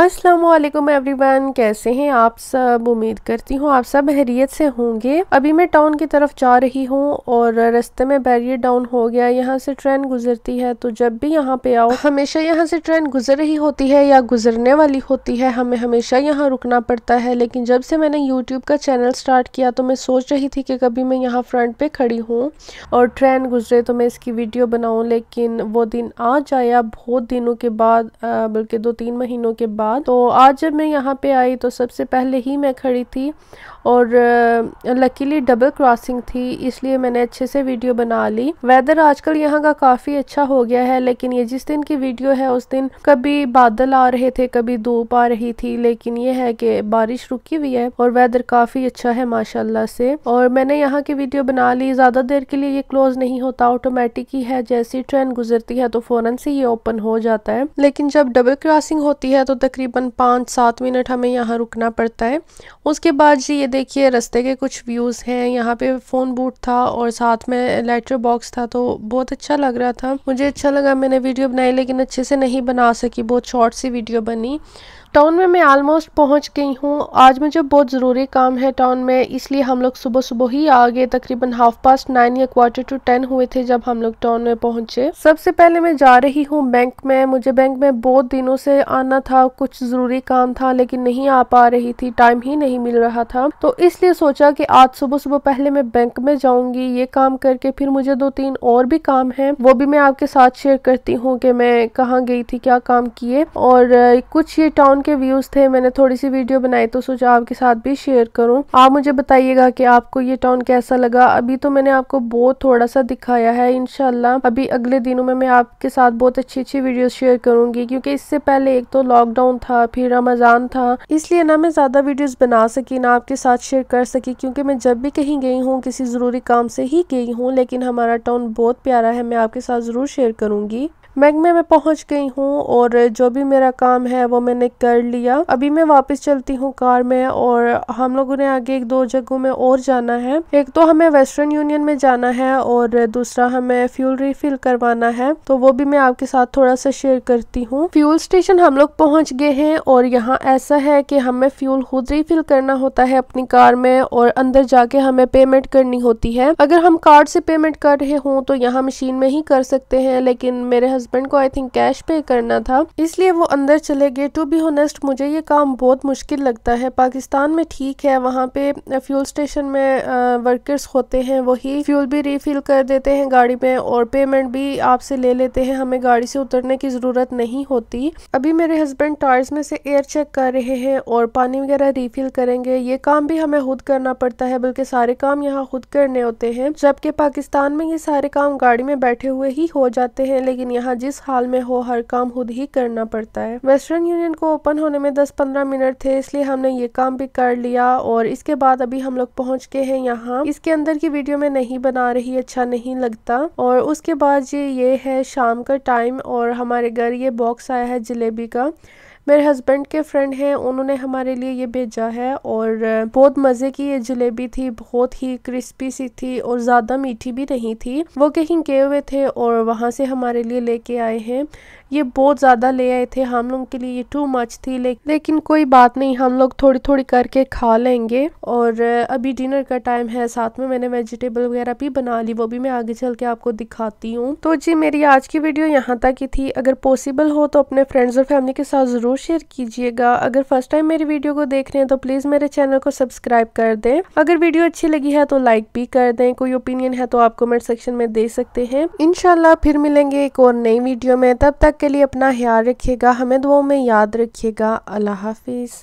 Aslam everyone कैसे हैं आप सब उम्मीद करती हूँ आप सब हैरियत से होंगे अभी मैं टाउन की तरफ जा रही हूँ और रास्ते में बैरियर डाउन हो गया यहाँ से ट्रेन गुजरती है तो जब भी यहाँ पे आओ हमेशा यहाँ से ट्रेन गुजर रही होती है या गुजरने वाली होती है हमें हमेशा यहाँ रुकना पड़ता है लेकिन जब से मैंने यूट्यूब का चैनल स्टार्ट किया तो मैं सोच रही थी कि कभी मैं यहाँ फ्रंट पे खड़ी हूँ और ट्रेन गुजरे तो मैं इसकी वीडियो बनाऊँ लेकिन वो दिन आ जाया बहुत दिनों के बाद बल्कि दो तीन महीनों के बाद बाद तो आज जब मैं यहाँ पे आई तो सबसे पहले ही मैं खड़ी थी और लकीली डबल क्रॉसिंग थी इसलिए मैंने अच्छे से वीडियो बना ली वेदर आजकल यहाँ का काफ़ी अच्छा हो गया है लेकिन ये जिस दिन की वीडियो है उस दिन कभी बादल आ रहे थे कभी धूप आ रही थी लेकिन ये है कि बारिश रुकी हुई है और वेदर काफ़ी अच्छा है माशाल्लाह से और मैंने यहाँ की वीडियो बना ली ज़्यादा देर के लिए ये क्लोज नहीं होता ऑटोमेटिक ही है जैसी ट्रेन गुजरती है तो फ़ौरन से ये ओपन हो जाता है लेकिन जब डबल क्रॉसिंग होती है तो तक तकरीबन पाँच सात मिनट हमें यहाँ रुकना पड़ता है उसके बाद जी ये देखिए रस्ते के कुछ व्यूज़ हैं यहाँ पे फ़ोन बूट था और साथ में लेटर बॉक्स था तो बहुत अच्छा लग रहा था मुझे अच्छा लगा मैंने वीडियो बनाई लेकिन अच्छे से नहीं बना सकी बहुत शॉर्ट सी वीडियो बनी टाउन में मैं आलमोस्ट पहुंच गई हूँ आज मुझे बहुत ज़रूरी काम है टाउन में इसलिए हम लोग सुबह सुबह ही आ गए तकरीबन हाफ पास्ट नाइन या क्वार्टर टू टेन हुए थे जब हम लोग टाउन में पहुंचे सबसे पहले मैं जा रही हूँ बैंक में मुझे बैंक में बहुत दिनों से आना था कुछ ज़रूरी काम था लेकिन नहीं आ पा रही थी टाइम ही नहीं मिल रहा था तो इसलिए सोचा कि आज सुबह सुबह पहले मैं बैंक में जाऊंगी ये काम करके फिर मुझे दो तीन और भी काम है वो भी मैं आपके साथ शेयर करती हूँ कि मैं कहाँ गई थी क्या काम किए और कुछ ये टाउन के व्यूज थे मैंने थोड़ी सी वीडियो बनाई तो सोचा आपके साथ भी शेयर करूँ आप मुझे बताइएगा कि आपको ये टाउन कैसा लगा अभी तो मैंने आपको बहुत थोड़ा सा दिखाया है इनशाला अभी अगले दिनों में मैं आपके साथ बहुत अच्छी अच्छी वीडियो शेयर करूंगी क्योंकि इससे पहले एक तो लॉकडाउन था फिर रमजान था इसलिए ना मैं ज्यादा वीडियोस बना सकी ना आपके साथ शेयर कर सकी क्योंकि मैं जब भी कहीं गई हूँ किसी जरूरी काम से ही गई हूँ लेकिन हमारा टाउन बहुत प्यारा है मैं आपके साथ जरूर शेयर करूंगी मैगमे में पहुंच गई हूँ और जो भी मेरा काम है वो मैंने कर लिया अभी मैं वापस चलती हूँ कार में और हम लोगों ने आगे एक दो जगहों में और जाना है एक तो हमें वेस्टर्न यूनियन में जाना है और दूसरा हमें फ्यूल रिफिल करवाना है तो वो भी मैं आपके साथ थोड़ा सा शेयर करती हूँ फ्यूल स्टेशन हम लोग पहुँच गए हैं और यहाँ ऐसा है कि हमें फ्यूल खुद रिफिल करना होता है अपनी कार में और अंदर जाके हमें पेमेंट करनी होती है अगर हम कार्ड से पेमेंट कर रहे हों तो यहाँ मशीन में ही कर सकते हैं लेकिन मेरे हस्बैंड को आई थिंक कैश पे करना था इसलिए वो अंदर चले गए टू बी होनेस्ट मुझे ये काम बहुत मुश्किल लगता है पाकिस्तान में ठीक है वहाँ पे फ्यूल स्टेशन में वर्कर्स होते हैं वही फ्यूल भी रिफिल कर देते हैं गाड़ी में और पेमेंट भी आपसे ले लेते हैं हमें गाड़ी से उतरने की ज़रूरत नहीं होती अभी मेरे हस्बैंड टायर्स में से एयर चेक कर रहे हैं और पानी वगैरह रिफिल करेंगे ये काम भी हमें खुद करना पड़ता है बल्कि सारे काम यहाँ खुद करने होते हैं जबकि पाकिस्तान में ये सारे काम गाड़ी में बैठे हुए ही हो जाते हैं लेकिन यहाँ जहाँ जिस हाल में हो हर काम खुद ही करना पड़ता है वेस्टर्न यूनियन को ओपन होने में दस पंद्रह मिनट थे इसलिए हमने ये काम भी कर लिया और इसके बाद अभी हम लोग पहुँच के है यहाँ इसके अंदर की वीडियो में नहीं बना रही अच्छा नहीं लगता और उसके बाद ये ये है शाम का टाइम और हमारे घर ये बॉक्स आया है जलेबी का मेरे हस्बैंड के फ्रेंड हैं उन्होंने हमारे लिए ये भेजा है और बहुत मज़े की ये जलेबी थी बहुत ही क्रिस्पी सी थी और ज़्यादा मीठी भी नहीं थी वो कहीं गए हुए थे और वहाँ से हमारे लिए लेके आए हैं ये बहुत ज़्यादा ले आए थे हम लोगों के लिए ये टू मच थी ले, लेकिन कोई बात नहीं हम लोग थोड़ी थोड़ी करके खा लेंगे और अभी डिनर का टाइम है साथ में मैंने वेजिटेबल वगैरह भी बना ली वो भी मैं आगे चल के आपको दिखाती हूँ तो जी मेरी आज की वीडियो यहाँ तक ही थी अगर पॉसिबल हो तो अपने फ्रेंड्स और फैमिली के साथ ज़रूर ज़रूर शेयर कीजिएगा अगर फर्स्ट टाइम मेरी वीडियो को देख रहे हैं तो प्लीज़ मेरे चैनल को सब्सक्राइब कर दें अगर वीडियो अच्छी लगी है तो लाइक भी कर दें कोई ओपिनियन है तो आप कमेंट सेक्शन में दे सकते हैं इनशाला फिर मिलेंगे एक और नई वीडियो में तब तक के लिए अपना ख्याल रखिएगा हमें दुआओं में याद रखिएगा अल्लाह हाफिज़